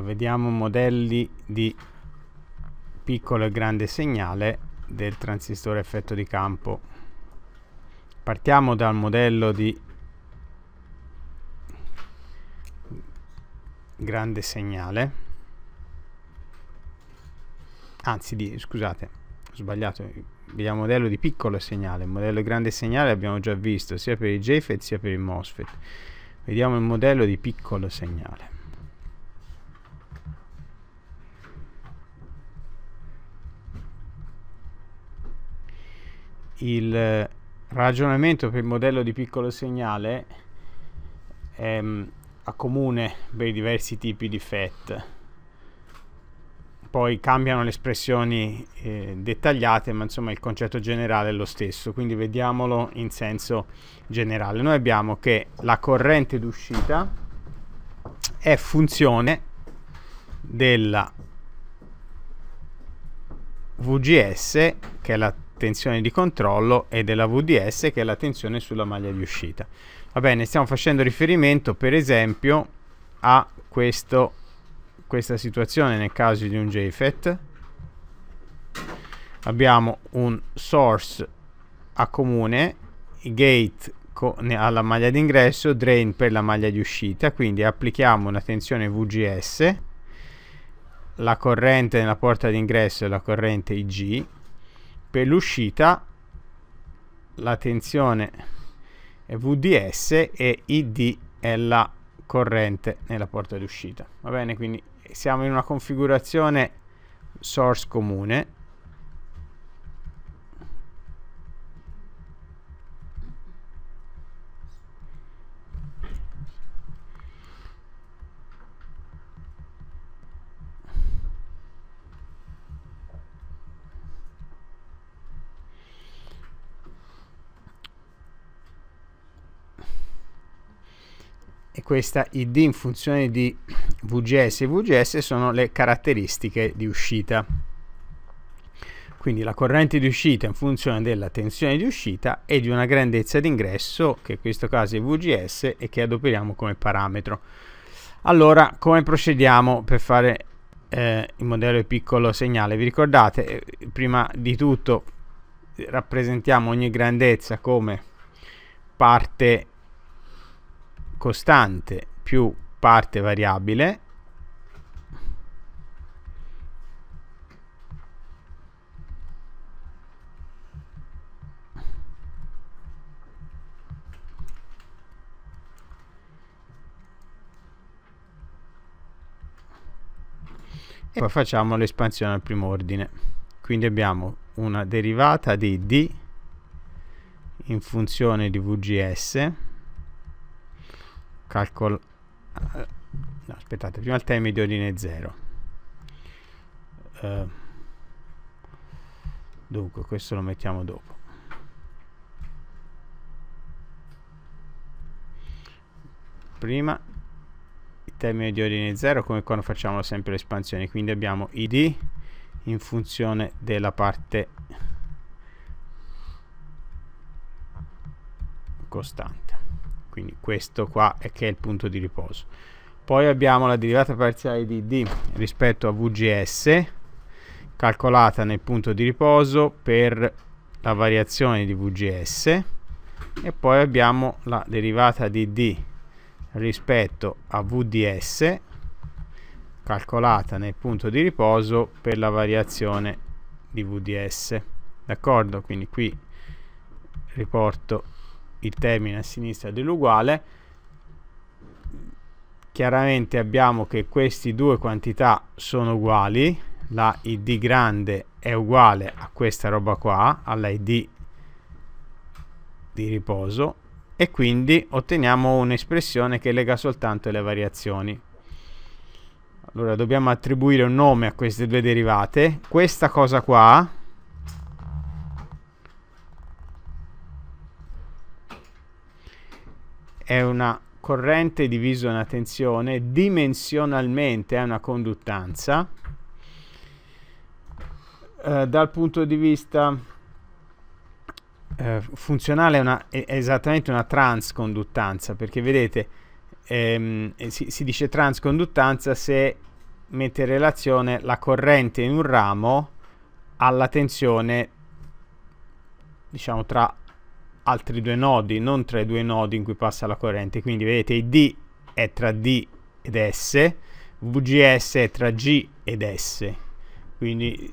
vediamo modelli di piccolo e grande segnale del transistore effetto di campo partiamo dal modello di grande segnale anzi di, scusate ho sbagliato vediamo modello di piccolo segnale il modello di grande segnale abbiamo già visto sia per il JFET sia per il MOSFET vediamo il modello di piccolo segnale il ragionamento per il modello di piccolo segnale è mm, comune per i diversi tipi di FET. Poi cambiano le espressioni eh, dettagliate, ma insomma il concetto generale è lo stesso, quindi vediamolo in senso generale. Noi abbiamo che la corrente d'uscita è funzione della VGS, che è la tensione di controllo e della VDS che è la tensione sulla maglia di uscita. Va bene, stiamo facendo riferimento per esempio a questo, questa situazione nel caso di un JFET. Abbiamo un source a comune, gate alla maglia d'ingresso, drain per la maglia di uscita, quindi applichiamo una tensione VGS, la corrente nella porta d'ingresso è la corrente IG, per l'uscita la tensione è VDS e ID è la corrente nella porta d'uscita. Va bene, quindi siamo in una configurazione source comune questa id in funzione di vgs e vgs sono le caratteristiche di uscita quindi la corrente di uscita in funzione della tensione di uscita e di una grandezza d'ingresso che in questo caso è vgs e che adoperiamo come parametro allora come procediamo per fare eh, il modello di piccolo segnale vi ricordate eh, prima di tutto eh, rappresentiamo ogni grandezza come parte costante più parte variabile e poi facciamo l'espansione al primo ordine quindi abbiamo una derivata di d in funzione di vgs calcol eh, no, aspettate prima il termine di ordine 0 uh, eh, dunque questo lo mettiamo dopo prima il termine di ordine 0 come quando facciamo sempre l'espansione quindi abbiamo id in funzione della parte costante quindi questo qua è che è il punto di riposo poi abbiamo la derivata parziale di D rispetto a VGS calcolata nel punto di riposo per la variazione di VGS e poi abbiamo la derivata di D rispetto a VDS calcolata nel punto di riposo per la variazione di VDS d'accordo quindi qui riporto il termine a sinistra dell'uguale chiaramente abbiamo che queste due quantità sono uguali la id grande è uguale a questa roba qua alla id di riposo e quindi otteniamo un'espressione che lega soltanto le variazioni allora dobbiamo attribuire un nome a queste due derivate questa cosa qua è una corrente divisa una tensione, dimensionalmente è una conduttanza. Eh, dal punto di vista eh, funzionale è, una, è, esattamente una transconduttanza, perché vedete, ehm, eh, si, si dice transconduttanza se mette in relazione la corrente in un ramo alla tensione diciamo tra altri due nodi, non tra i due nodi in cui passa la corrente. Quindi vedete D è tra D ed S, VGS è tra G ed S. Quindi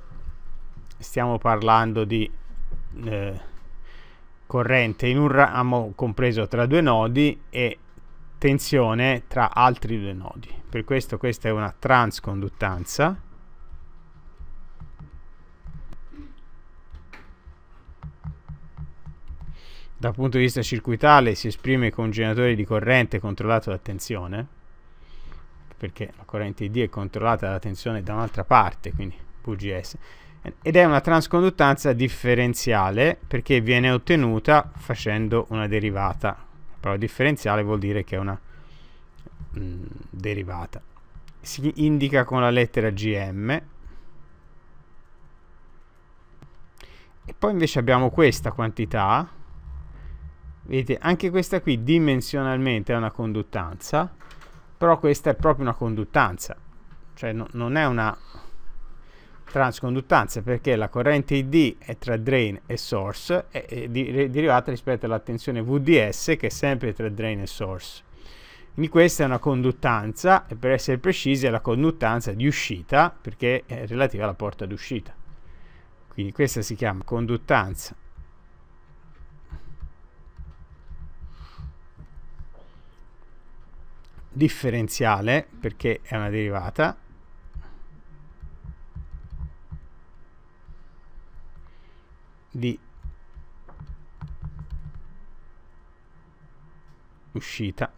stiamo parlando di eh, corrente in un ramo compreso tra due nodi e tensione tra altri due nodi. Per questo questa è una transconduttanza dal punto di vista circuitale si esprime con un generatore di corrente controllato da tensione perché la corrente ID è controllata da tensione da un'altra parte quindi VGS ed è una transconduttanza differenziale perché viene ottenuta facendo una derivata la differenziale vuol dire che è una mh, mm, derivata si indica con la lettera GM e poi invece abbiamo questa quantità Vedete, anche questa qui dimensionalmente è una conduttanza, però questa è proprio una conduttanza, cioè no, non è una transconduttanza perché la corrente ID è tra drain e source è, è di, derivata rispetto alla tensione VDS che è sempre tra drain e source. Quindi questa è una conduttanza e per essere precisi è la conduttanza di uscita perché è relativa alla porta d'uscita. Quindi questa si chiama conduttanza differenziale perché è una derivata di uscita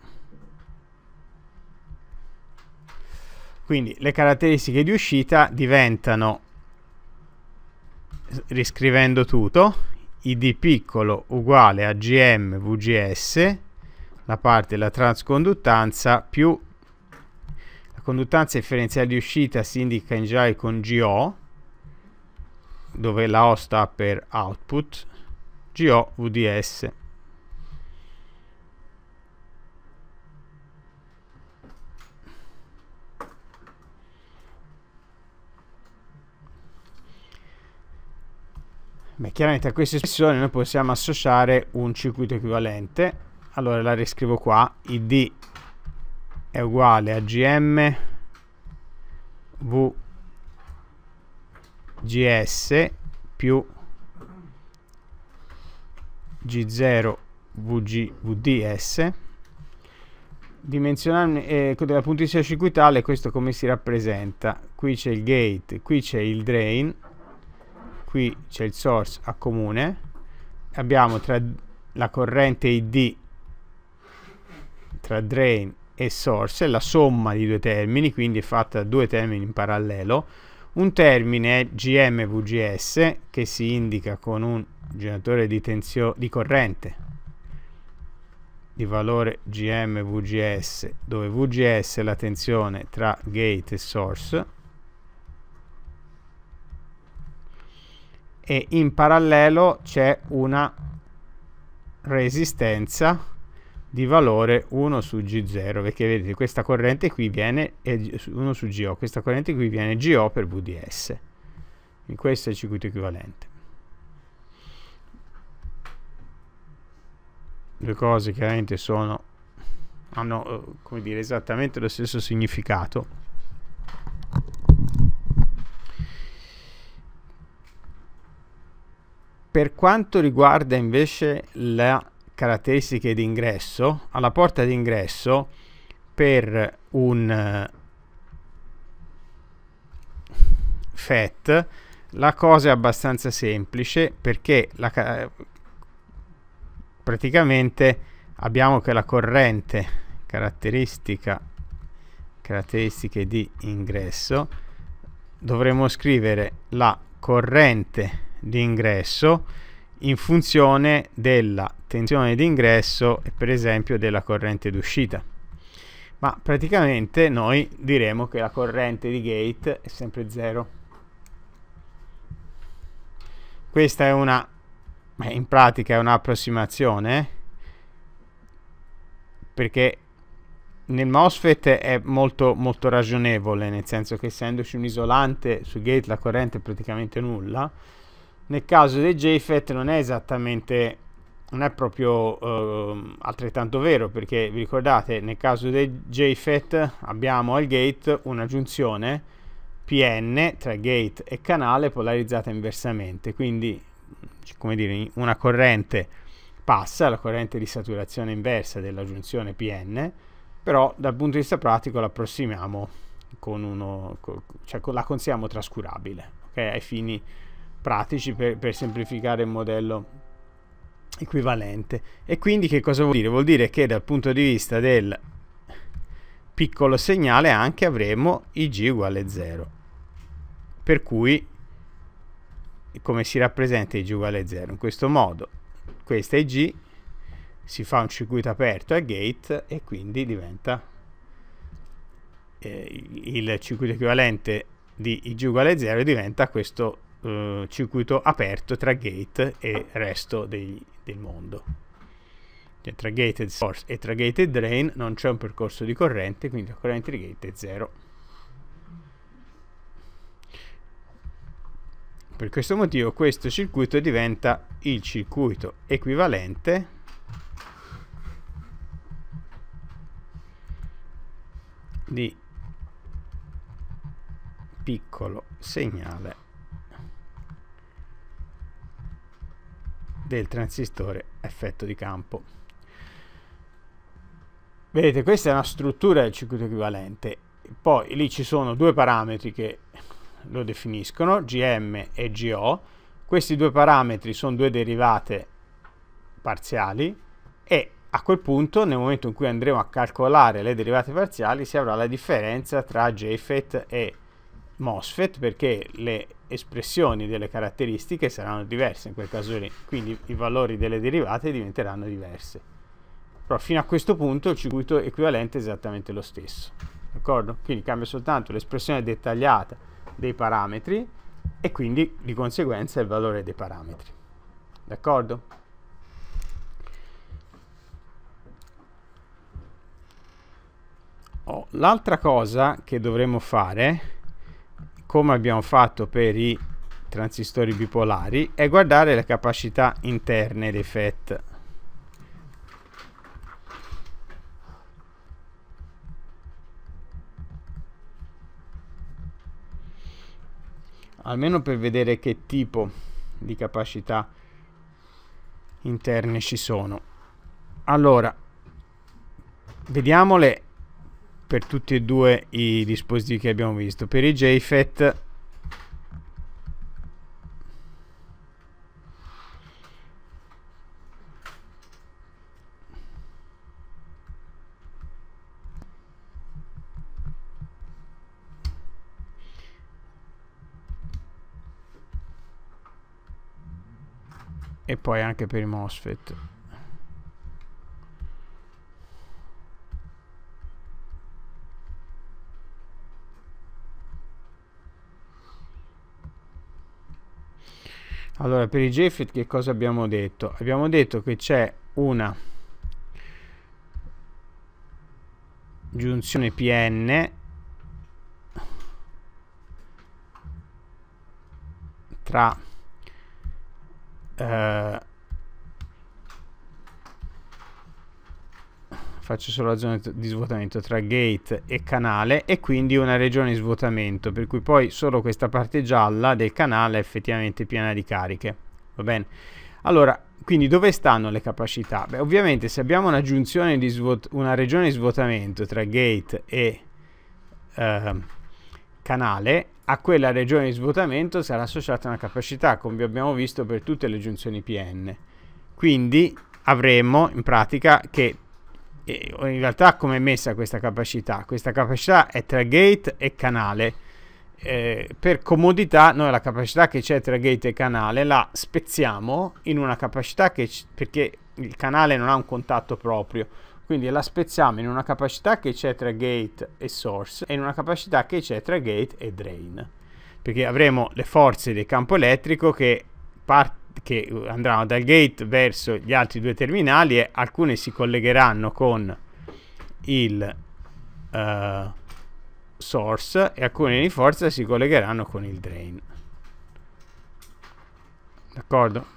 quindi le caratteristiche di uscita diventano riscrivendo tutto id piccolo uguale a gm vgs la parte della transconduttanza più la conduttanza differenziale di uscita si indica in generale con GO dove la O sta per output GO VDS Beh, chiaramente a questa espressione noi possiamo associare un circuito equivalente allora la riscrivo qua id è uguale a gm vgs più g0 vg vds dimensionale eh, cioè, di vista circuitale questo come si rappresenta qui c'è il gate qui c'è il drain qui c'è il source a comune abbiamo tra la corrente id tra drain e source è la somma di due termini, quindi è fatta da due termini in parallelo. Un termine è GMVGS che si indica con un generatore di, di corrente di valore GMVGS, dove VGS è la tensione tra gate e source. E in parallelo c'è una resistenza di valore 1 su G0 perché vedete questa corrente qui viene 1 su GO questa corrente qui viene GO per VDS in questo è il circuito equivalente due cose chiaramente sono hanno eh, come dire esattamente lo stesso significato per quanto riguarda invece la caratteristiche di ingresso, alla porta di ingresso per un eh, FET la cosa è abbastanza semplice perché la, praticamente abbiamo che la corrente caratteristica caratteristiche di ingresso dovremmo scrivere la corrente di ingresso in funzione della tensione d'ingresso e per esempio della corrente d'uscita. Ma praticamente noi diremo che la corrente di gate è sempre 0. Questa è una, in pratica è un'approssimazione, eh? perché nel MOSFET è molto, molto ragionevole, nel senso che essendoci un isolante su gate la corrente è praticamente nulla. Nel caso dei JFET non è esattamente non è proprio eh, altrettanto vero perché vi ricordate nel caso del JFET abbiamo al gate una giunzione PN tra gate e canale polarizzata inversamente quindi come dire una corrente passa la corrente di saturazione inversa della giunzione PN però dal punto di vista pratico la con uno cioè la consideriamo trascurabile okay? ai fini pratici per, per semplificare il modello equivalente. E quindi che cosa vuol dire? Vuol dire che dal punto di vista del piccolo segnale anche avremo Ig uguale 0. Per cui come si rappresenta Ig uguale 0? In questo modo questa è Ig si fa un circuito aperto a gate e quindi diventa eh, il circuito equivalente di Ig uguale 0 diventa questo eh, circuito aperto tra gate e resto dei, del mondo. Cioè, tra gated source e tra gated drain non c'è un percorso di corrente, quindi la corrente di gate è zero. Per questo motivo questo circuito diventa il circuito equivalente di piccolo segnale del transistore effetto di campo. Vedete, questa è una struttura del circuito equivalente. Poi lì ci sono due parametri che lo definiscono, GM e GO. Questi due parametri sono due derivate parziali e a quel punto, nel momento in cui andremo a calcolare le derivate parziali, si avrà la differenza tra JFET e MOSFET perché le espressioni delle caratteristiche saranno diverse in quel caso lì, quindi i valori delle derivate diventeranno diverse. Però fino a questo punto il circuito equivalente è esattamente lo stesso, d'accordo? Quindi cambia soltanto l'espressione dettagliata dei parametri e quindi di conseguenza il valore dei parametri, d'accordo? Oh, L'altra cosa che dovremmo fare come abbiamo fatto per i transistori bipolari e guardare le capacità interne dei FET. Almeno per vedere che tipo di capacità interne ci sono. Allora, vediamole per tutti e due i dispositivi che abbiamo visto per i JFET e poi anche per i MOSFET Allora, per i Jeffet che cosa abbiamo detto? Abbiamo detto che c'è una giunzione PN tra eh, faccio solo la zona di svuotamento tra gate e canale e quindi una regione di svuotamento per cui poi solo questa parte gialla del canale è effettivamente piena di cariche va bene allora quindi dove stanno le capacità Beh, ovviamente se abbiamo una giunzione di una regione di svuotamento tra gate e eh, canale a quella regione di svuotamento sarà associata una capacità come abbiamo visto per tutte le giunzioni PN quindi avremo in pratica che in realtà come è messa questa capacità? Questa capacità è tra gate e canale. Eh, per comodità noi la capacità che c'è tra gate e canale la spezziamo in una capacità che perché il canale non ha un contatto proprio quindi la spezziamo in una capacità che c'è tra gate e source e in una capacità che c'è tra gate e drain perché avremo le forze del campo elettrico che parte che uh, andranno dal gate verso gli altri due terminali e alcune si collegheranno con il uh, source e alcune di forza si collegheranno con il drain d'accordo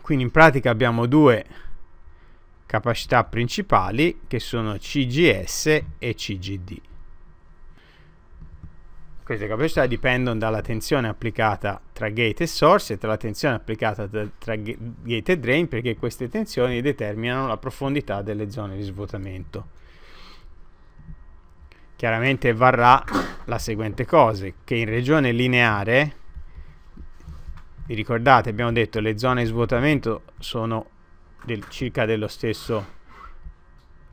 quindi in pratica abbiamo due capacità principali che sono CGS e CGD queste capacità cioè dipendono dalla tensione applicata tra gate e source e dalla tensione applicata tra gate e drain perché queste tensioni determinano la profondità delle zone di svuotamento. Chiaramente varrà la seguente cosa, che in regione lineare, vi ricordate abbiamo detto le zone di svuotamento sono del, circa dello stesso,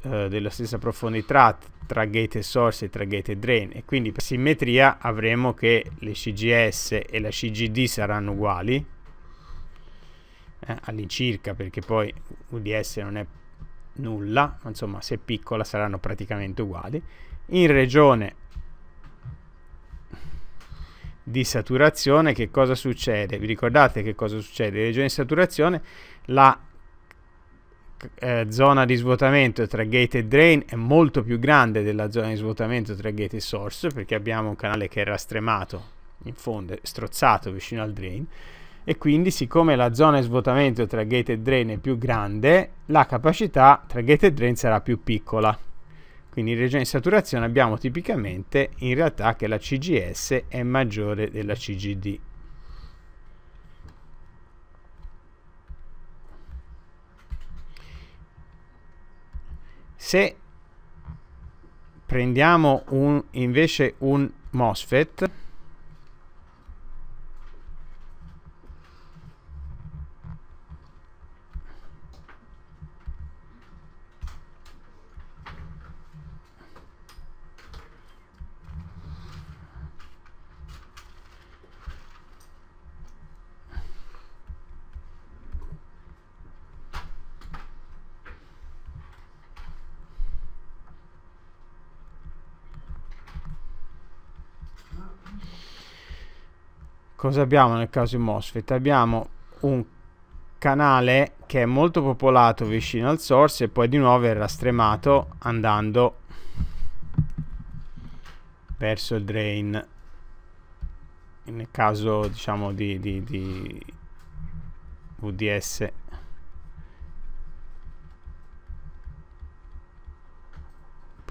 eh, della stessa profondità tra gate source e tra gate drain e quindi per simmetria avremo che le CGS e la CGD saranno uguali eh, all'incirca perché poi UDS non è nulla ma insomma se piccola saranno praticamente uguali in regione di saturazione che cosa succede? Vi ricordate che cosa succede? In regione di saturazione la eh, zona di svuotamento tra gate e drain è molto più grande della zona di svuotamento tra gate e source perché abbiamo un canale che era stremato in fondo, strozzato vicino al drain e quindi siccome la zona di svuotamento tra gate e drain è più grande la capacità tra gate e drain sarà più piccola quindi in regione di saturazione abbiamo tipicamente in realtà che la CGS è maggiore della CGD Se prendiamo un, invece un MOSFET cosa abbiamo nel caso di MOSFET? Abbiamo un canale che è molto popolato vicino al source e poi di nuovo verrà stremato andando verso il drain nel caso diciamo di, di, di VDS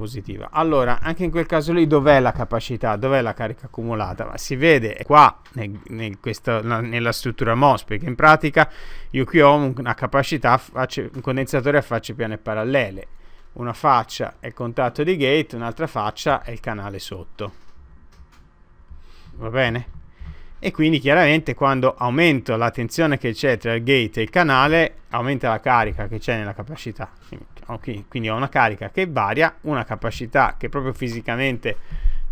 positiva. Allora, anche in quel caso lì dov'è la capacità, dov'è la carica accumulata? Ma si vede qua nel, nel questa, nella struttura MOS, perché in pratica io qui ho una capacità, un condensatore a facce piane parallele. Una faccia è il contatto di gate, un'altra faccia è il canale sotto. Va bene? e quindi chiaramente quando aumento la tensione che c'è tra il gate e il canale aumenta la carica che c'è nella capacità okay, quindi ho una carica che varia, una capacità che proprio fisicamente,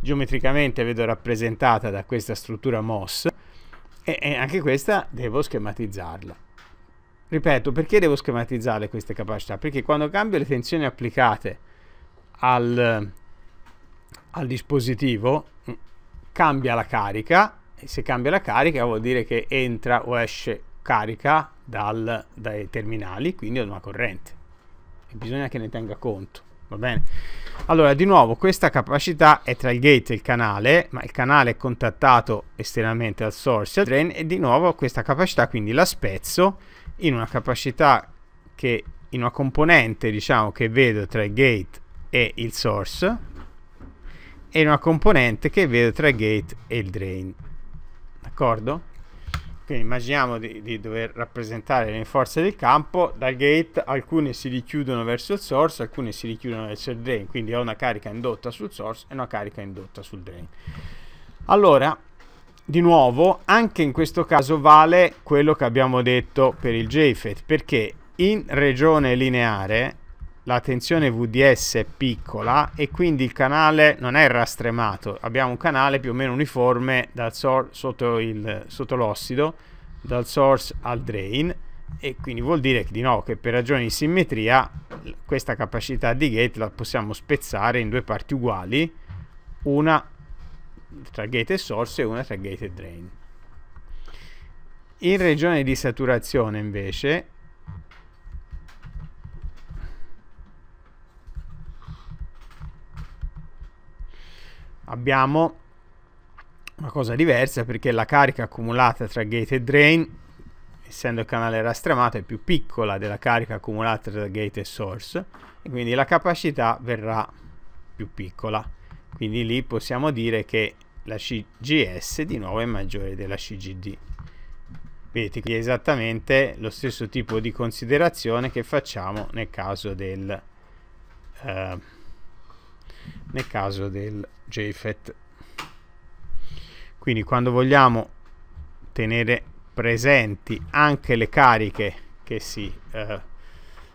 geometricamente vedo rappresentata da questa struttura MOS e, e anche questa devo schematizzarla. Ripeto, perché devo schematizzare queste capacità? Perché quando cambio le tensioni applicate al, al dispositivo cambia la carica e se cambia la carica vuol dire che entra o esce carica dal, dai terminali, quindi ad una corrente bisogna che ne tenga conto. Va bene? Allora, di nuovo, questa capacità è tra il gate e il canale, ma il canale è contattato esternamente al source e al drain e di nuovo questa capacità quindi la spezzo in una capacità che in una componente, diciamo, che vedo tra il gate e il source e in una componente che vedo tra il gate e il drain. D'accordo? Quindi immaginiamo di, di, dover rappresentare le forze del campo, dal gate alcune si richiudono verso il source, alcune si richiudono verso il drain, quindi ho una carica indotta sul source e una carica indotta sul drain. Allora, di nuovo, anche in questo caso vale quello che abbiamo detto per il JFET, perché in regione lineare la tensione VDS è piccola e quindi il canale non è rastremato, abbiamo un canale più o meno uniforme dal sotto, il, sotto l'ossido, dal source al drain e quindi vuol dire che, di nuovo che per ragioni di simmetria questa capacità di gate la possiamo spezzare in due parti uguali, una tra gate e source e una tra gate e drain. In regione di saturazione invece abbiamo una cosa diversa perché la carica accumulata tra gate e drain essendo il canale rastremato è più piccola della carica accumulata tra gate e source e quindi la capacità verrà più piccola quindi lì possiamo dire che la CGS di nuovo è maggiore della CGD vedete qui è esattamente lo stesso tipo di considerazione che facciamo nel caso del eh, nel caso del JFET. Quindi quando vogliamo tenere presenti anche le cariche che, si, eh,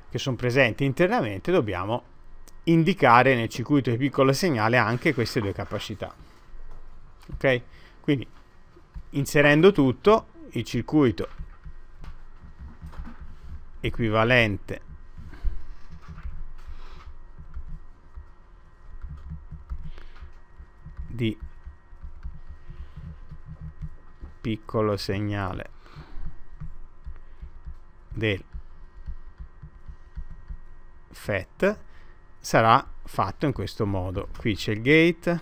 che sono presenti internamente, dobbiamo indicare nel circuito di piccolo segnale anche queste due capacità. Ok? Quindi inserendo tutto, il circuito equivalente di piccolo segnale del FET sarà fatto in questo modo qui c'è il gate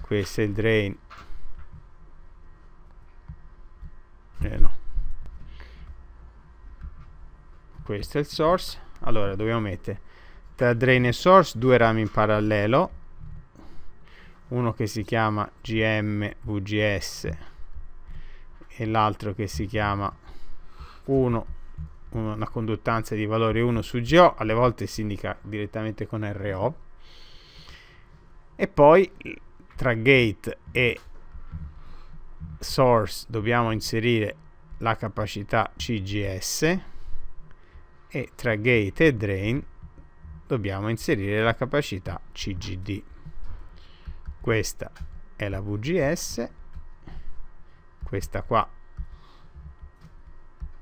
questo è il drain eh no questo è il source allora dobbiamo mettere tra drain e source due rami in parallelo uno che si chiama GMVGS e l'altro che si chiama 1 una conduttanza di valore 1 su GO alle volte si indica direttamente con RO e poi tra gate e source dobbiamo inserire la capacità CGS e tra gate e drain dobbiamo inserire la capacità CGD questa è la VGS questa qua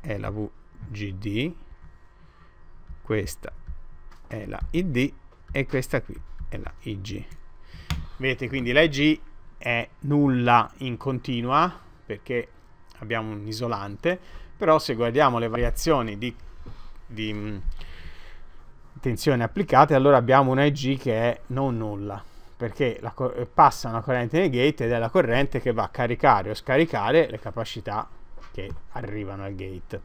è la VGD questa è la ID e questa qui è la IG vedete quindi la IG è nulla in continua perché abbiamo un isolante però se guardiamo le variazioni di, di mm, tensione applicate allora abbiamo una IG che è non nulla perché la, passa una corrente nel gate ed è la corrente che va a caricare o scaricare le capacità che arrivano al gate.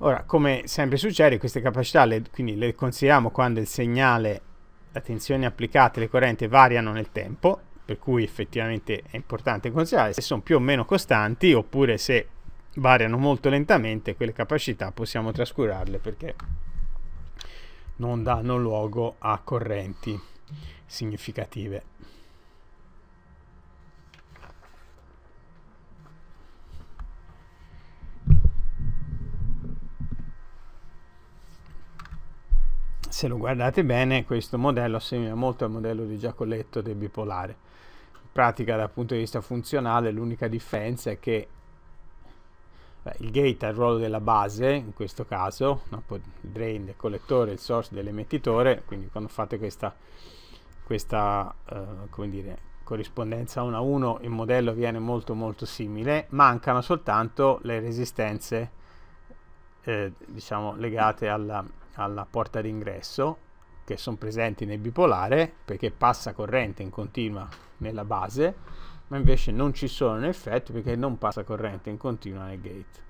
Ora, come sempre succede, queste capacità le, quindi le consideriamo quando il segnale, la tensione applicata, le correnti variano nel tempo, per cui effettivamente è importante considerare se sono più o meno costanti oppure se variano molto lentamente, quelle capacità possiamo trascurarle perché non danno luogo a correnti significative. Se lo guardate bene, questo modello assomiglia molto al modello di Giacoletto del bipolare. In pratica, dal punto di vista funzionale, l'unica differenza è che il gate ha il ruolo della base, in questo caso, no? il drain del collettore, il source dell'emettitore, quindi quando fate questa, questa eh, dire, corrispondenza 1 a 1 il modello viene molto molto simile, mancano soltanto le resistenze eh, diciamo, legate alla, alla porta d'ingresso che sono presenti nel bipolare perché passa corrente in continua nella base ma invece non ci sono in effetti perché non passa corrente in continua nel gate.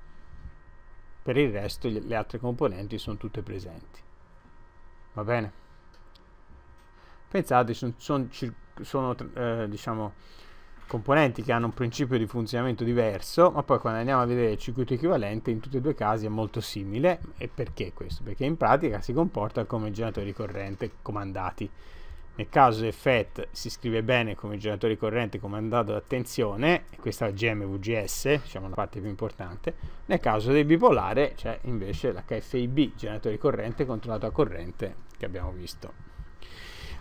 Per il resto le altre componenti sono tutte presenti. Va bene? Pensate, sono, sono, sono eh, diciamo, componenti che hanno un principio di funzionamento diverso, ma poi quando andiamo a vedere il circuito equivalente in tutti e due i casi è molto simile. E perché questo? Perché in pratica si comporta come generatori di corrente comandati nel caso del FET si scrive bene come generatore corrente comandato da tensione, questa è la GMVGS, diciamo la parte più importante, nel caso del bipolare c'è invece l'HFIB, generatore corrente controllato a corrente, che abbiamo visto.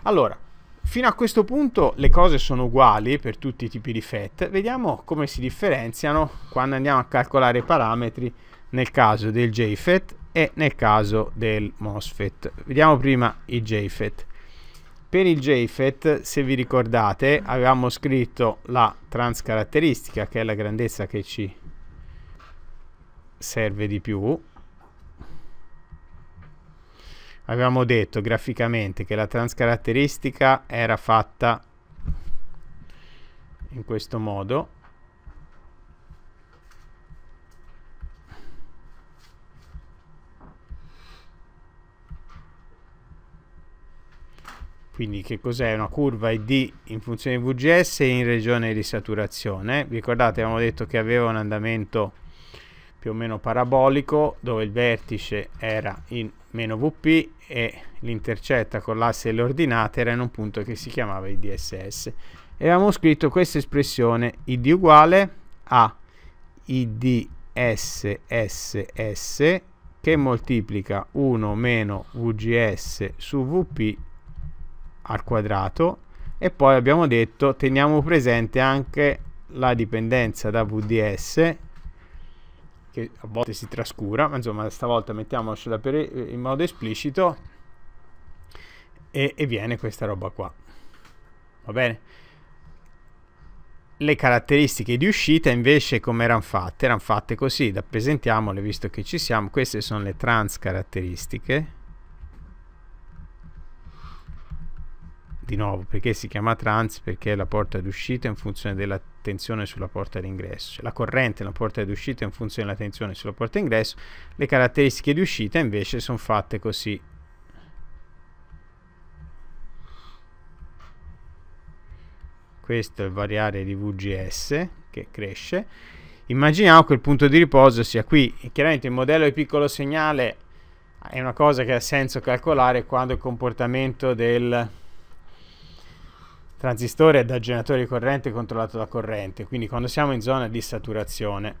Allora, fino a questo punto le cose sono uguali per tutti i tipi di FET, vediamo come si differenziano quando andiamo a calcolare i parametri nel caso del JFET e nel caso del MOSFET. Vediamo prima il JFET. Per il JFET, se vi ricordate, avevamo scritto la transcaratteristica, che è la grandezza che ci serve di più. Avevamo detto graficamente che la transcaratteristica era fatta in questo modo quindi che cos'è una curva ID in funzione di VGS in regione di saturazione. ricordate avevamo detto che aveva un andamento più o meno parabolico dove il vertice era in meno VP e l'intercetta con l'asse delle ordinate era in un punto che si chiamava IDSS. E abbiamo scritto questa espressione ID uguale a IDSSS che moltiplica 1 meno VGS su VP al quadrato e poi abbiamo detto teniamo presente anche la dipendenza da VDS che a volte si trascura ma insomma stavolta mettiamocela per, in modo esplicito e, e viene questa roba qua va bene le caratteristiche di uscita invece come erano fatte? Erano fatte così, rappresentiamole visto che ci siamo, queste sono le trans caratteristiche di nuovo perché si chiama trans perché la porta d'uscita in funzione della tensione sulla porta d'ingresso la corrente la porta d'uscita in funzione della tensione sulla porta d'ingresso le caratteristiche di uscita invece sono fatte così questo è il variare di VGS che cresce immaginiamo che il punto di riposo sia qui e chiaramente il modello di piccolo segnale è una cosa che ha senso calcolare quando il comportamento del transistore è da generatore di corrente controllato da corrente, quindi quando siamo in zona di saturazione,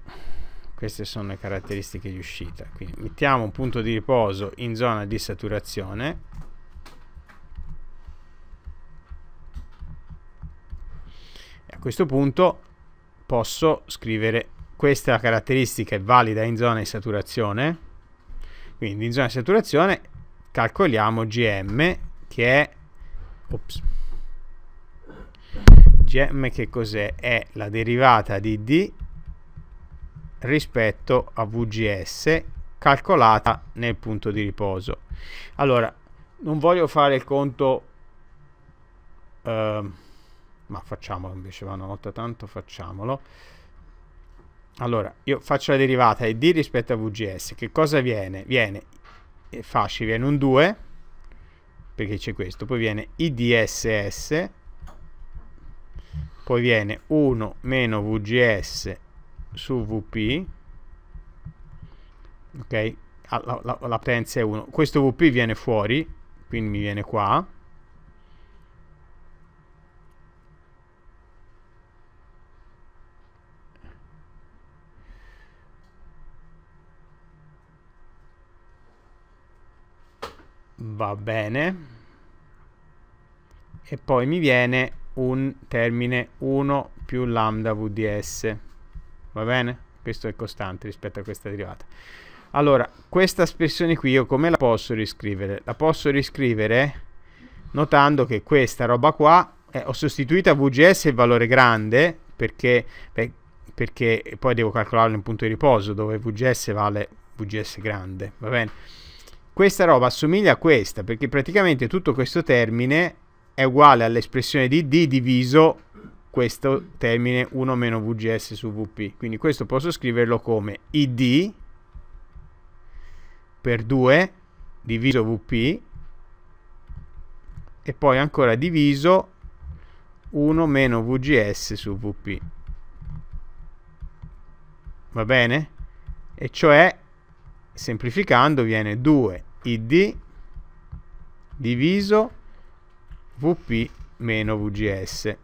queste sono le caratteristiche di uscita. Quindi mettiamo un punto di riposo in zona di saturazione, e a questo punto posso scrivere questa caratteristica è valida in zona di saturazione, quindi in zona di saturazione calcoliamo GM che è... Ops gm che cos'è? È la derivata di d rispetto a vgs calcolata nel punto di riposo. Allora, non voglio fare il conto, eh, ma facciamolo invece, una volta tanto facciamolo. Allora, io faccio la derivata di d rispetto a vgs, che cosa viene? Viene, è facile, viene un 2, perché c'è questo, poi viene idss poi viene 1 meno VGS su VP, ok, la, la, la potenza è 1, questo VP viene fuori, quindi mi viene qua, va bene e poi mi viene un termine 1 più lambda vds va bene? questo è costante rispetto a questa derivata allora questa espressione qui io come la posso riscrivere? la posso riscrivere notando che questa roba qua eh, ho sostituito a vgs il valore grande perché, per, perché poi devo calcolarlo in punto di riposo dove vgs vale vgs grande va bene? questa roba assomiglia a questa perché praticamente tutto questo termine è uguale all'espressione di D diviso questo termine 1 meno VGS su VP. Quindi questo posso scriverlo come ID per 2 diviso VP e poi ancora diviso 1 meno VGS su VP. Va bene? E cioè, semplificando, viene 2 ID diviso vp-vgs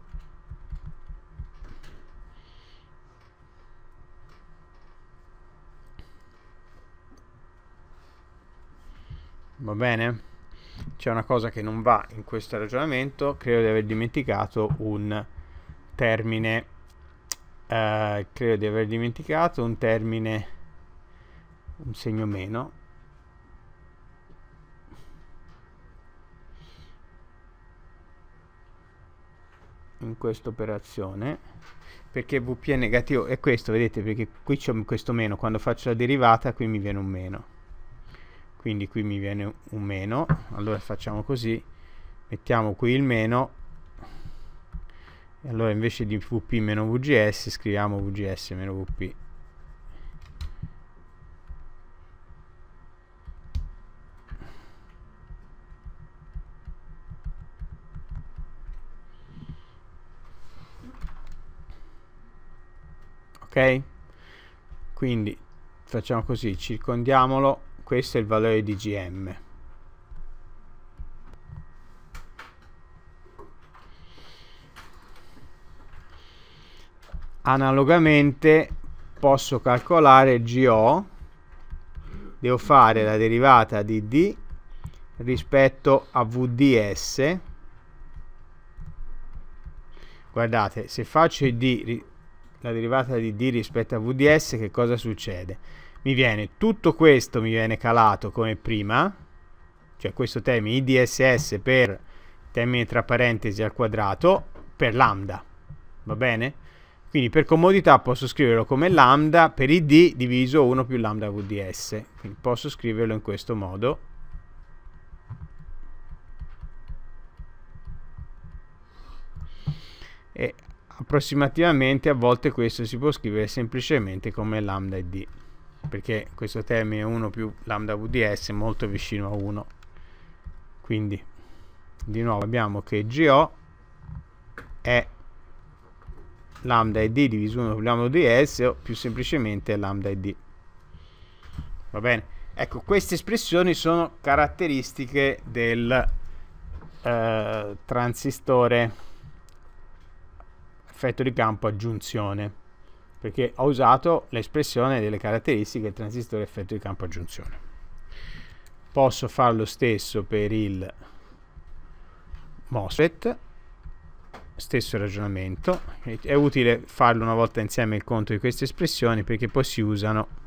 va bene? C'è una cosa che non va in questo ragionamento, credo di aver dimenticato un termine, eh, credo di aver dimenticato un termine, un segno meno, in questa operazione perché VP è negativo è questo vedete perché qui c'è questo meno quando faccio la derivata qui mi viene un meno quindi qui mi viene un meno allora facciamo così mettiamo qui il meno e allora invece di VP VGS scriviamo VGS meno VP ok quindi facciamo così circondiamolo questo è il valore di gm analogamente posso calcolare GO devo fare la derivata di D rispetto a VDS guardate se faccio D la derivata di D rispetto a VDS, che cosa succede? Mi viene tutto questo, mi viene calato come prima, cioè questo termine IDSS per termine tra parentesi al quadrato per lambda, va bene? Quindi per comodità posso scriverlo come lambda per id diviso 1 più lambda vds, quindi posso scriverlo in questo modo. E approssimativamente a volte questo si può scrivere semplicemente come lambda d perché questo termine 1 più lambda vds è molto vicino a 1 quindi di nuovo abbiamo che go è lambda d diviso 1 più lambda vds o più semplicemente lambda d va bene ecco queste espressioni sono caratteristiche del eh, transistore effetto di campo aggiunzione, perché ho usato l'espressione delle caratteristiche del transistore effetto di campo aggiunzione. Posso fare lo stesso per il MOSFET, stesso ragionamento, è utile farlo una volta insieme il conto di queste espressioni perché poi si usano.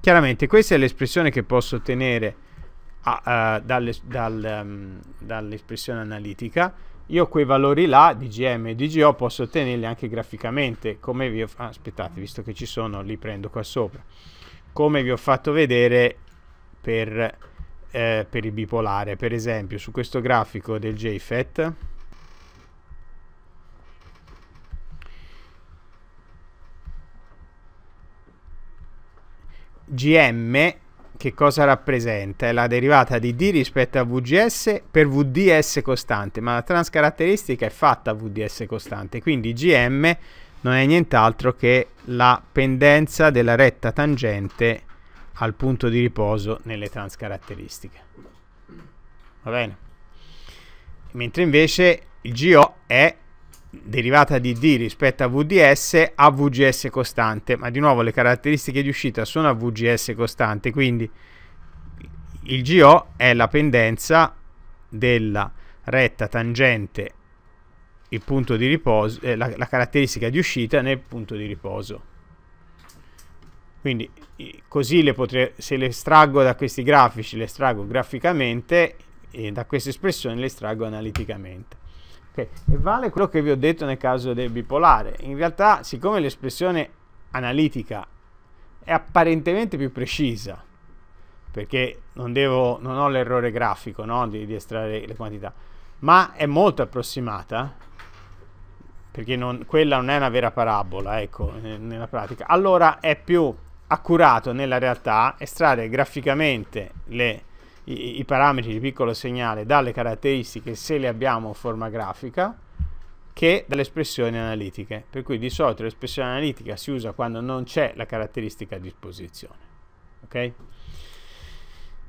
Chiaramente questa è l'espressione che posso ottenere uh, dall'espressione dall analitica, io quei valori là, di GM e DGO, posso ottenerli anche graficamente, come vi ho... Ah, aspettate, visto che ci sono, li prendo qua sopra. Come vi ho fatto vedere per, eh, per il bipolare, per esempio, su questo grafico del JFET, GM che cosa rappresenta? È la derivata di D rispetto a VGS per VDS costante, ma la trans caratteristica è fatta a VDS costante, quindi GM non è nient'altro che la pendenza della retta tangente al punto di riposo nelle trans caratteristiche. Va bene? Mentre invece il GO è derivata di D rispetto a VDS a VGS costante, ma di nuovo le caratteristiche di uscita sono a VGS costante, quindi il GO è la pendenza della retta tangente il punto di riposo, eh, la, la caratteristica di uscita nel punto di riposo. Quindi così le potrei, se le estraggo da questi grafici, le estraggo graficamente e da questa espressione le estraggo analiticamente. Okay. E vale quello che vi ho detto nel caso del bipolare. In realtà, siccome l'espressione analitica è apparentemente più precisa, perché non, devo, non ho l'errore grafico no? di, di, estrarre le quantità, ma è molto approssimata, perché non, quella non è una vera parabola, ecco, nella pratica. Allora è più accurato nella realtà estrarre graficamente le i, i parametri di piccolo segnale dalle caratteristiche, se le abbiamo in forma grafica, che dalle espressioni analitiche. Per cui di solito l'espressione analitica si usa quando non c'è la caratteristica a disposizione. Ok?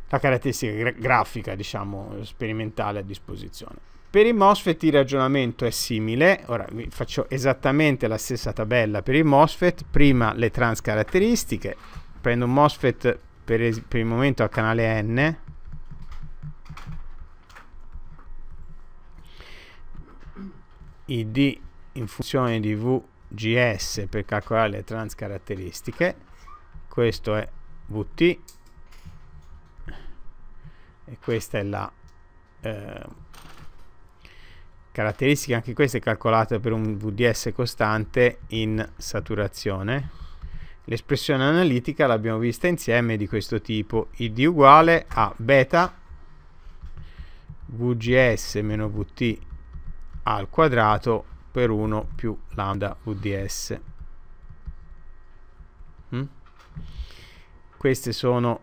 La caratteristica gra grafica, diciamo, sperimentale a disposizione. Per i MOSFET il ragionamento è simile, ora vi faccio esattamente la stessa tabella per i MOSFET, prima le trans caratteristiche, prendo un MOSFET per, per il momento a canale N, id in funzione di vgs per calcolare le trans caratteristiche questo è vt e questa è la eh, caratteristica anche questa è calcolata per un vds costante in saturazione l'espressione analitica l'abbiamo vista insieme di questo tipo id uguale a beta vgs meno vt al quadrato per 1 più lambda VDS. Mm? Queste sono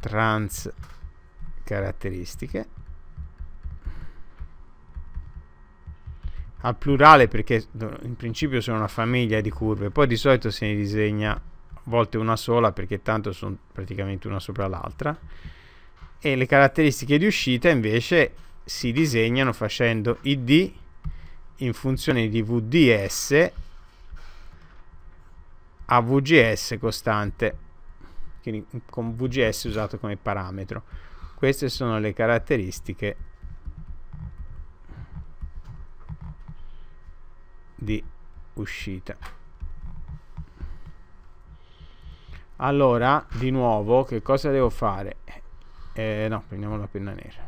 trans caratteristiche. Al plurale perché in principio sono una famiglia di curve, poi di solito se ne disegna a volte una sola perché tanto sono praticamente una sopra l'altra. E le caratteristiche di uscita invece si disegnano facendo id in funzione di vds a vgs costante quindi con vgs usato come parametro queste sono le caratteristiche di uscita allora di nuovo che cosa devo fare eh, no prendiamo la penna nera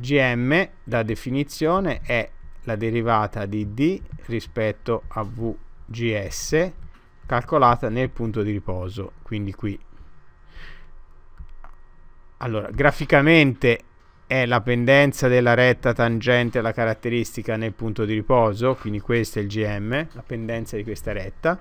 gm da definizione è la derivata di d rispetto a vgs calcolata nel punto di riposo quindi qui allora graficamente è la pendenza della retta tangente alla caratteristica nel punto di riposo quindi questo è il gm la pendenza di questa retta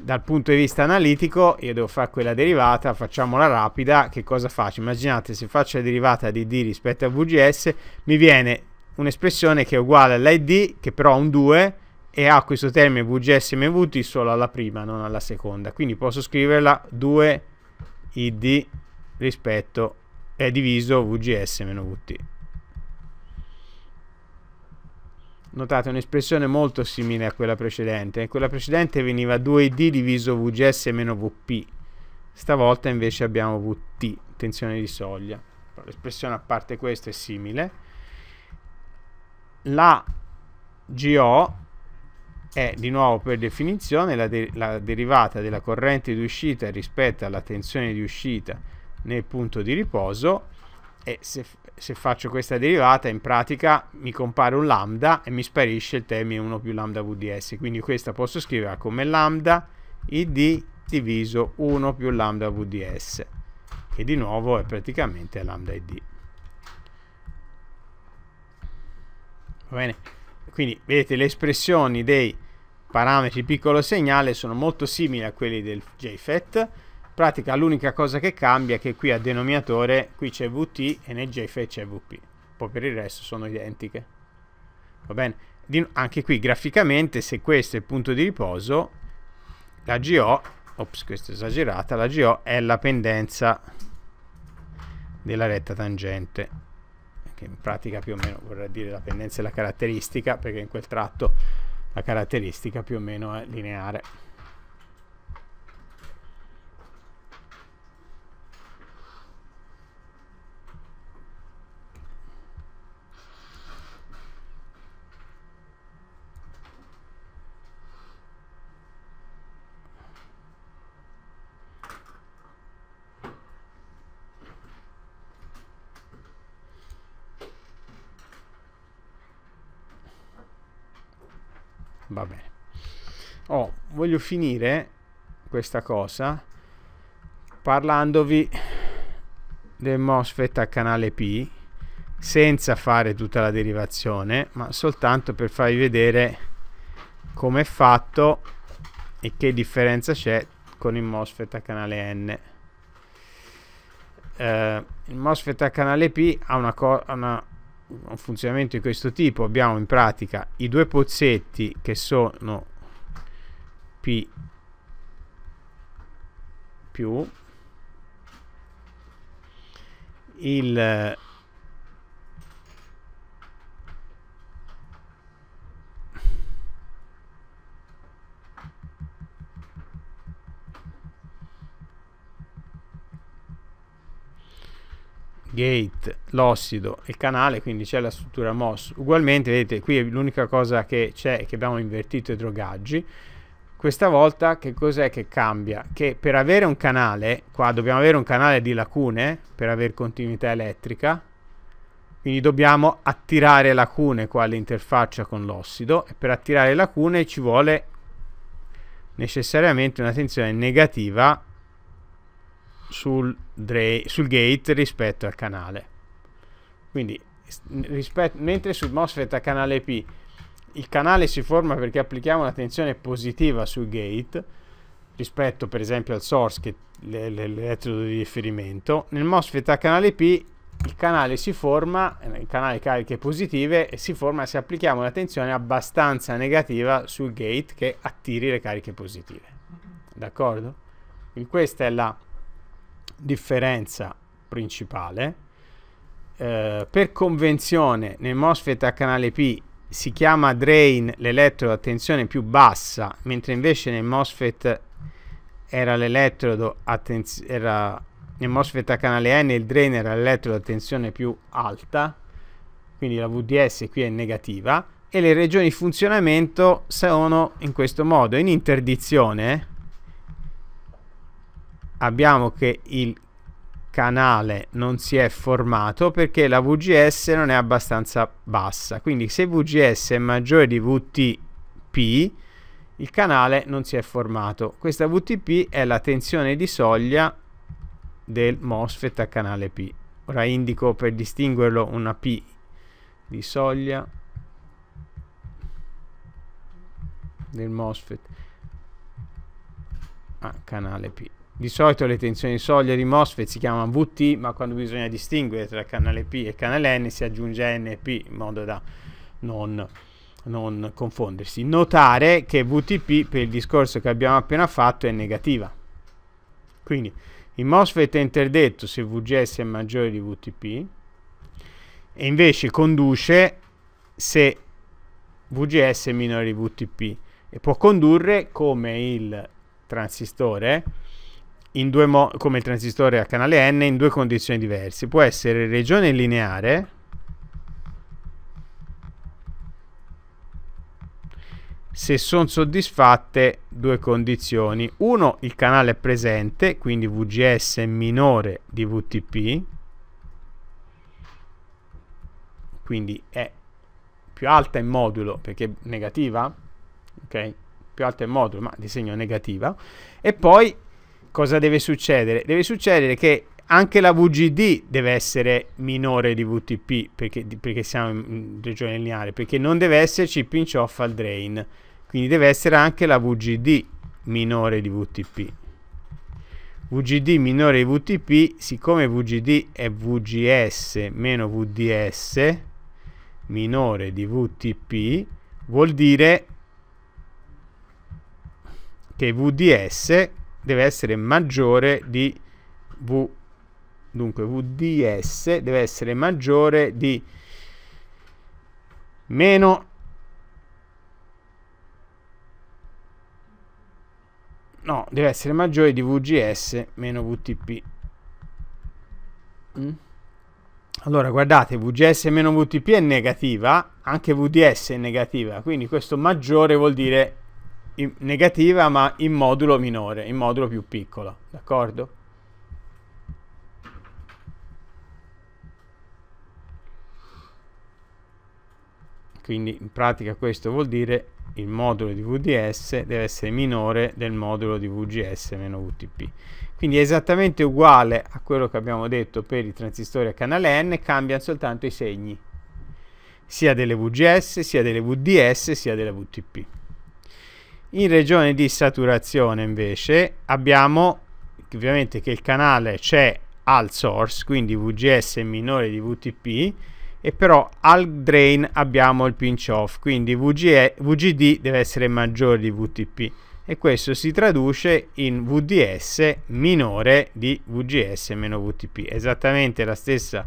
dal punto di vista analitico io devo fare quella derivata, facciamola rapida, che cosa faccio? Immaginate se faccio la derivata di D rispetto a VGS, mi viene un'espressione che è uguale all'ID, che però ha un 2, e ha questo termine VGS MVT solo alla prima, non alla seconda. Quindi posso scriverla 2 ID rispetto è diviso VGS-VT. notate un'espressione molto simile a quella precedente. Quella precedente veniva 2D diviso VGS meno VP. Stavolta invece abbiamo VT, tensione di soglia. L'espressione a parte questa è simile. La GO è di nuovo per definizione la, de la derivata della corrente di uscita rispetto alla tensione di uscita nel punto di riposo e se se faccio questa derivata in pratica mi compare un lambda e mi sparisce il termine 1 più lambda vds quindi questa posso scrivere come lambda id diviso 1 più lambda vds che di nuovo è praticamente lambda id va bene quindi vedete le espressioni dei parametri piccolo segnale sono molto simili a quelli del JFET pratica l'unica cosa che cambia è che qui a denominatore qui c'è vt e nel JFE c'è vp poi per il resto sono identiche va bene anche qui graficamente se questo è il punto di riposo la GO ops questa è esagerata la GO è la pendenza della retta tangente che in pratica più o meno vorrà dire la pendenza è la caratteristica perché in quel tratto la caratteristica più o meno è lineare voglio finire questa cosa parlandovi del MOSFET a canale P senza fare tutta la derivazione ma soltanto per farvi vedere come è fatto e che differenza c'è con il MOSFET a canale N eh, il MOSFET a canale P ha una, una un funzionamento di questo tipo abbiamo in pratica i due pozzetti che sono più il gate, l'ossido e il canale, quindi c'è la struttura MOS. Ugualmente, vedete, qui l'unica cosa che c'è è che abbiamo invertito i drogaggi, questa volta che cos'è che cambia? Che per avere un canale, qua dobbiamo avere un canale di lacune per avere continuità elettrica, quindi dobbiamo attirare lacune qua all'interfaccia con l'ossido e per attirare lacune ci vuole necessariamente una tensione negativa sul, sul gate rispetto al canale. Quindi mentre sul MOSFET a canale P il canale si forma perché applichiamo una tensione positiva sui gate rispetto per esempio al source che è l'elettrodo di riferimento nel MOSFET a canale P il canale si forma eh, il canale cariche positive e si forma se applichiamo una tensione abbastanza negativa sul gate che attiri le cariche positive d'accordo? quindi questa è la differenza principale eh, per convenzione nel MOSFET a canale P si chiama drain l'elettrodo a tensione più bassa, mentre invece nel MOSFET era l'elettrodo a era nel MOSFET a canale N il drain era l'elettrodo a tensione più alta, quindi la VDS qui è negativa, e le regioni di funzionamento sono in questo modo. In interdizione abbiamo che il canale non si è formato perché la VGS non è abbastanza bassa. Quindi se VGS è maggiore di VTP, il canale non si è formato. Questa VTP è la tensione di soglia del MOSFET a canale P. Ora indico per distinguerlo una P di soglia del MOSFET a canale P. Di solito le tensioni di soglia di MOSFET si chiamano VT, ma quando bisogna distinguere tra canale P e canale N si aggiunge NP in modo da non, non confondersi. Notare che VTP per il discorso che abbiamo appena fatto è negativa. Quindi il MOSFET è interdetto se VGS è maggiore di VTP e invece conduce se VGS è minore di VTP e può condurre come il transistore come il transistore a canale N, in due condizioni diverse. Può essere regione lineare, se sono soddisfatte due condizioni. Uno, il canale è presente, quindi VGS minore di VTP, quindi è più alta in modulo perché è negativa, ok? Più alta in modulo, ma disegno negativa. E poi cosa deve succedere? Deve succedere che anche la VGD deve essere minore di VTP perché, perché siamo in regione lineare, perché non deve esserci pinch off al drain, quindi deve essere anche la VGD minore di VTP. VGD minore di VTP, siccome VGD è VGS meno VDS minore di VTP, vuol dire che VDS deve essere maggiore di V dunque VDS deve essere maggiore di meno no, deve essere maggiore di VGS meno VTP mm? allora guardate VGS meno VTP è negativa anche VDS è negativa quindi questo maggiore vuol dire in negativa ma in modulo minore, in modulo più piccolo, d'accordo? Quindi in pratica questo vuol dire il modulo di VDS deve essere minore del modulo di vgs meno VTP. Quindi è esattamente uguale a quello che abbiamo detto per i transistori a canale N, cambiano soltanto i segni, sia delle VGS, sia delle VDS, sia delle VTP. In regione di saturazione invece abbiamo ovviamente che il canale c'è al source, quindi VGS è minore di VTP, e però al drain abbiamo il pinch off, quindi VGE, VGD deve essere maggiore di VTP e questo si traduce in VDS minore di VGS meno VTP, esattamente la stessa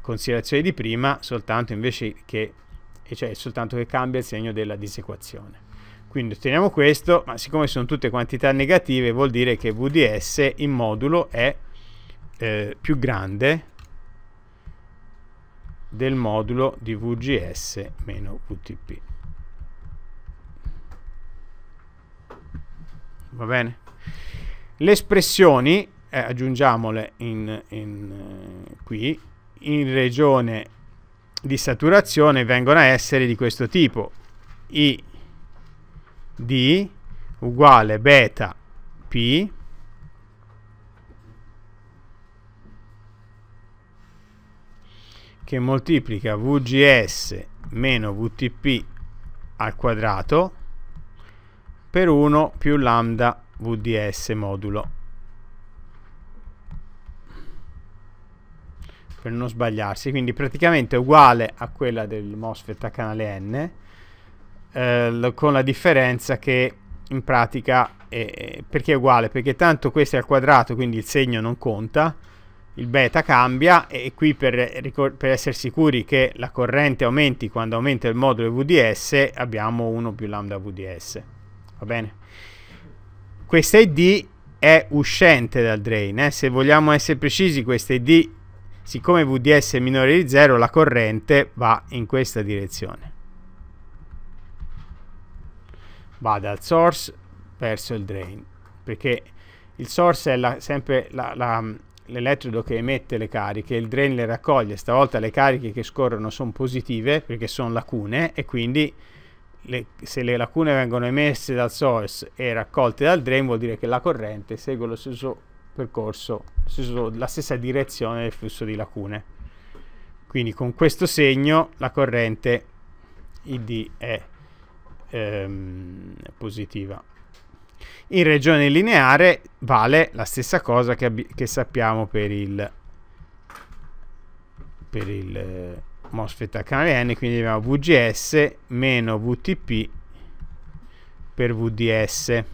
considerazione di prima, soltanto invece che, cioè soltanto che cambia il segno della disequazione quindi otteniamo questo ma siccome sono tutte quantità negative vuol dire che VDS in modulo è eh, più grande del modulo di VGS meno VTP va bene le espressioni eh, aggiungiamole in, in, eh, qui in regione di saturazione vengono a essere di questo tipo i D uguale beta P che moltiplica VGS meno VTP al quadrato per 1 più lambda VDS modulo. Per non sbagliarsi, quindi praticamente uguale a quella del MOSFET a canale N, eh, con la differenza che in pratica è, perché è uguale, perché tanto questo è al quadrato, quindi il segno non conta, il beta cambia e qui per, per essere sicuri che la corrente aumenti quando aumenta il modulo VDS abbiamo 1 più lambda VDS, va bene? Questa ID è uscente dal drain, eh? se vogliamo essere precisi questa ID, siccome VDS è minore di 0 la corrente va in questa direzione. vada al source verso il drain perché il source è la, sempre l'elettrodo che emette le cariche, il drain le raccoglie, stavolta le cariche che scorrono sono positive perché sono lacune e quindi le, se le lacune vengono emesse dal source e raccolte dal drain vuol dire che la corrente segue lo stesso percorso, la stessa direzione del flusso di lacune. Quindi con questo segno la corrente ID è ehm, positiva. In regione lineare vale la stessa cosa che, che sappiamo per il, per il eh, MOSFET a canale N, quindi abbiamo VGS meno VTP per VDS,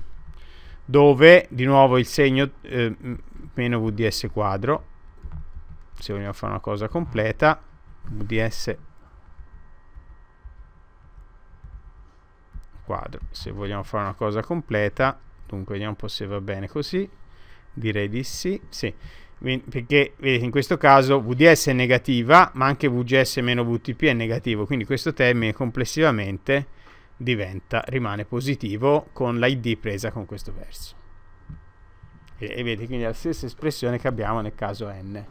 dove di nuovo il segno eh, meno VDS quadro, se vogliamo fare una cosa completa, VDS quadro se vogliamo fare una cosa completa dunque vediamo un po' se va bene così direi di sì, sì. perché vedete in questo caso VDS è negativa ma anche VGS meno VTP è negativo quindi questo termine complessivamente diventa, rimane positivo con l'ID presa con questo verso e, e vedete quindi è la stessa espressione che abbiamo nel caso N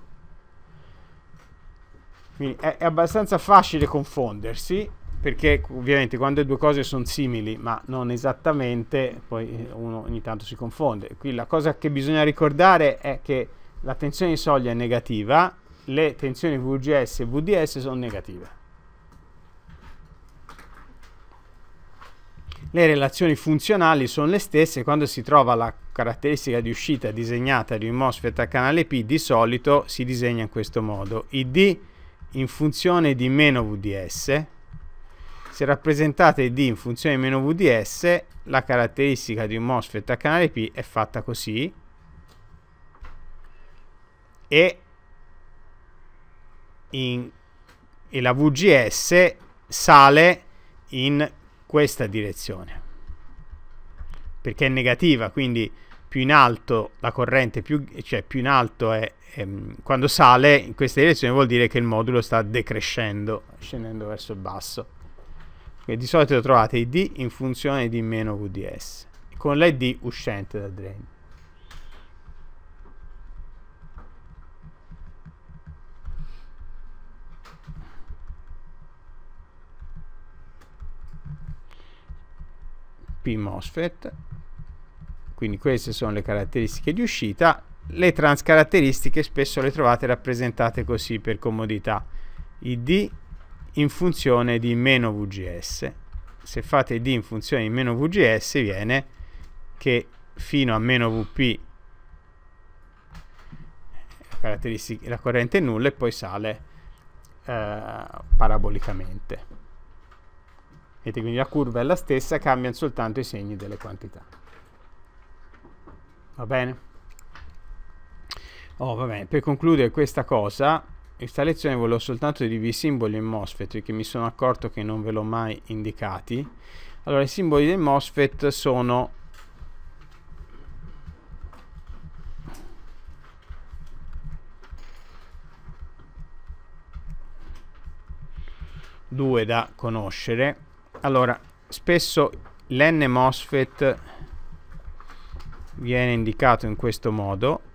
quindi è, è abbastanza facile confondersi perché ovviamente quando due cose sono simili ma non esattamente poi eh, uno ogni tanto si confonde qui la cosa che bisogna ricordare è che la tensione di soglia è negativa le tensioni VGS e VDS sono negative le relazioni funzionali sono le stesse quando si trova la caratteristica di uscita disegnata di un MOSFET a canale P di solito si disegna in questo modo ID in funzione di meno VDS se rappresentate D in funzione meno VDS, la caratteristica di un MOSFET a canale P è fatta così e, in, e la VGS sale in questa direzione perché è negativa, quindi più in alto la corrente, più, cioè più in alto è, è, ehm, quando sale in questa direzione vuol dire che il modulo sta decrescendo, scendendo verso il basso. Quindi di solito trovate id in funzione di meno vds, con l'id uscente da drain. P MOSFET quindi queste sono le caratteristiche di uscita le transcaratteristiche spesso le trovate rappresentate così per comodità id in funzione di meno VGS. Se fate D in funzione di meno VGS viene che fino a meno VP la, corrente è nulla e poi sale eh, parabolicamente. Vedete quindi la curva è la stessa, cambiano soltanto i segni delle quantità. Va bene? Oh, va bene, per concludere questa cosa in questa lezione volevo soltanto dirvi i simboli in MOSFET perché mi sono accorto che non ve l'ho mai indicati allora i simboli del MOSFET sono due da conoscere allora spesso l'N MOSFET viene indicato in questo modo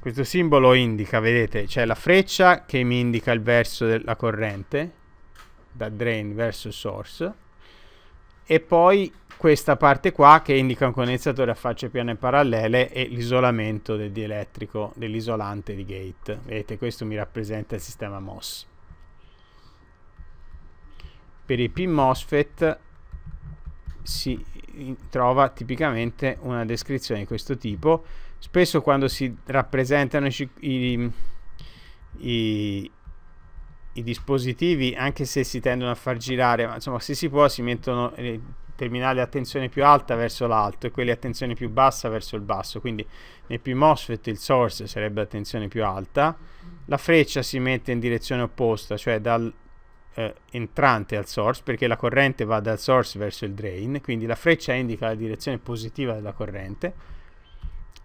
Questo simbolo indica, vedete, c'è la freccia che mi indica il verso della corrente, da drain verso source, e poi questa parte qua che indica un condensatore a facce piane parallele e l'isolamento del dielettrico, dell'isolante di gate. Vedete, questo mi rappresenta il sistema MOS. Per i PIN MOSFET si trova tipicamente una descrizione di questo tipo Spesso quando si rappresentano i, i, i, i dispositivi, anche se si tendono a far girare, ma insomma se si può si mettono i eh, terminali a tensione più alta verso l'alto e quelli a tensione più bassa verso il basso. Quindi nel PMOSFET il source sarebbe a tensione più alta, la freccia si mette in direzione opposta, cioè dal eh, entrante al source, perché la corrente va dal source verso il drain, quindi la freccia indica la direzione positiva della corrente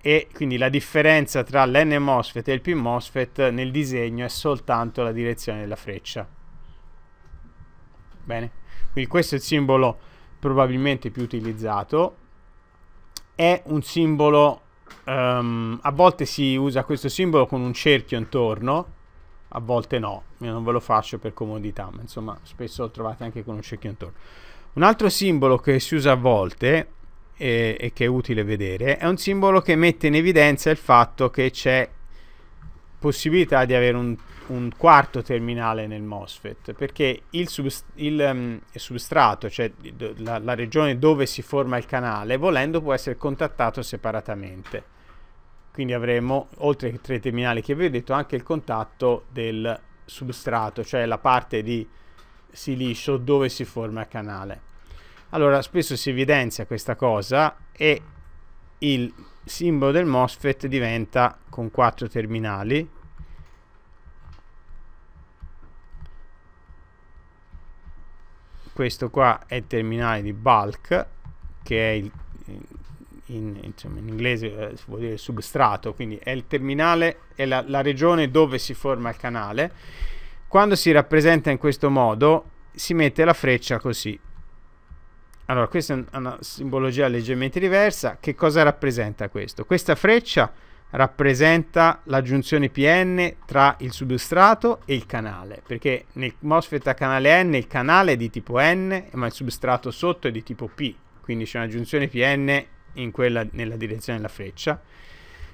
e quindi la differenza tra l'N MOSFET e il P MOSFET nel disegno è soltanto la direzione della freccia. Bene, quindi questo è il simbolo probabilmente più utilizzato. È un simbolo, um, a volte si usa questo simbolo con un cerchio intorno, a volte no, io non ve lo faccio per comodità, ma insomma spesso lo trovate anche con un cerchio intorno. Un altro simbolo che si usa a volte e, e che è utile vedere, è un simbolo che mette in evidenza il fatto che c'è possibilità di avere un, un, quarto terminale nel MOSFET perché il, subst il, um, il substrato, cioè la, la, regione dove si forma il canale, volendo può essere contattato separatamente. Quindi avremo, oltre ai tre terminali che vi ho detto, anche il contatto del substrato, cioè la parte di silicio dove si forma il canale. Allora, spesso si evidenzia questa cosa e il simbolo del MOSFET diventa con quattro terminali questo qua è il terminale di bulk che è il, in, insomma, in inglese eh, vuol dire substrato quindi è il terminale è la, la regione dove si forma il canale quando si rappresenta in questo modo si mette la freccia così allora, questa è una simbologia leggermente diversa. Che cosa rappresenta questo? Questa freccia rappresenta la giunzione PN tra il substrato e il canale, perché nel MOSFET a canale N il canale è di tipo N, ma il substrato sotto è di tipo P, quindi c'è una giunzione PN quella, nella direzione della freccia.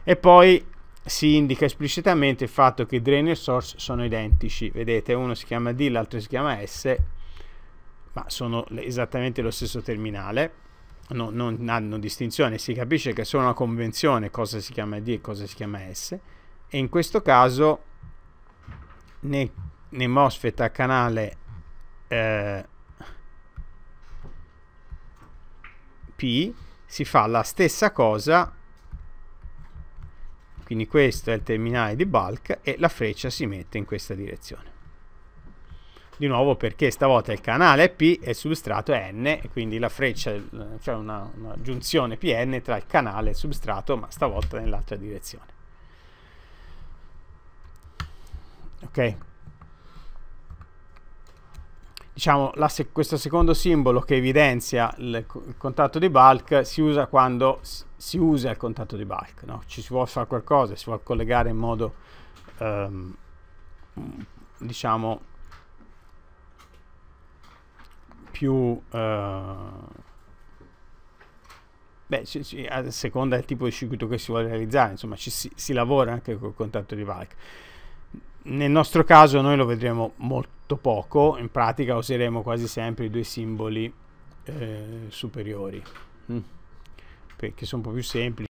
E poi si indica esplicitamente il fatto che drain e source sono identici, vedete, uno si chiama D, l'altro si chiama S, ma sono esattamente lo stesso terminale, no, non hanno distinzione, si capisce che sono una convenzione cosa si chiama D e cosa si chiama S, e in questo caso nei, nei MOSFET a canale eh, P si fa la stessa cosa quindi questo è il terminale di bulk e la freccia si mette in questa direzione di nuovo perché stavolta il canale è P e il substrato è N, quindi la freccia, cioè una, una giunzione PN tra il canale e il substrato, ma stavolta nell'altra direzione. Ok? Diciamo, la, questo secondo simbolo che evidenzia il, il, contatto di bulk si usa quando si, usa il contatto di bulk, no? ci si vuole fare qualcosa, si vuole collegare in modo, ehm, diciamo, più... Eh, Beh, a seconda del tipo di circuito che si vuole realizzare, insomma, ci, si, si, lavora anche col contatto di Valk. Nel nostro caso noi lo vedremo molto poco, in pratica useremo quasi sempre i due simboli eh, superiori, mm. perché sono un po' più semplici.